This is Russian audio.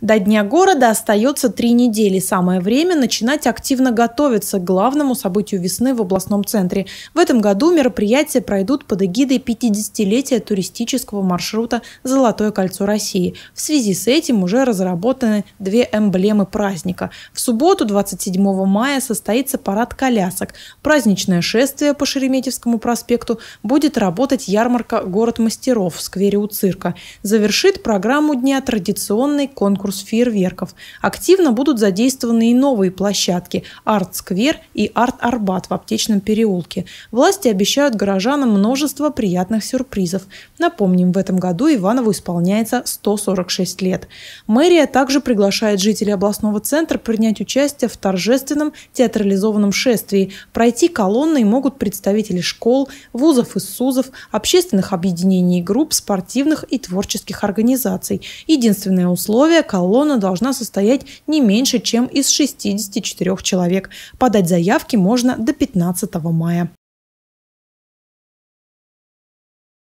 До Дня города остается три недели. Самое время начинать активно готовиться к главному событию весны в областном центре. В этом году мероприятия пройдут под эгидой 50-летия туристического маршрута «Золотое кольцо России». В связи с этим уже разработаны две эмблемы праздника. В субботу, 27 мая, состоится парад колясок. Праздничное шествие по Шереметьевскому проспекту будет работать ярмарка «Город мастеров» в сквере у цирка. Завершит программу дня традиционный конкурс конкурс фейерверков. Активно будут задействованы и новые площадки «Арт-сквер» и «Арт-Арбат» в аптечном переулке. Власти обещают горожанам множество приятных сюрпризов. Напомним, в этом году Иванову исполняется 146 лет. Мэрия также приглашает жителей областного центра принять участие в торжественном театрализованном шествии. Пройти колонны могут представители школ, вузов и СУЗов, общественных объединений групп, спортивных и творческих организаций. Единственное условие – колонна должна состоять не меньше, чем из 64 человек. Подать заявки можно до 15 мая.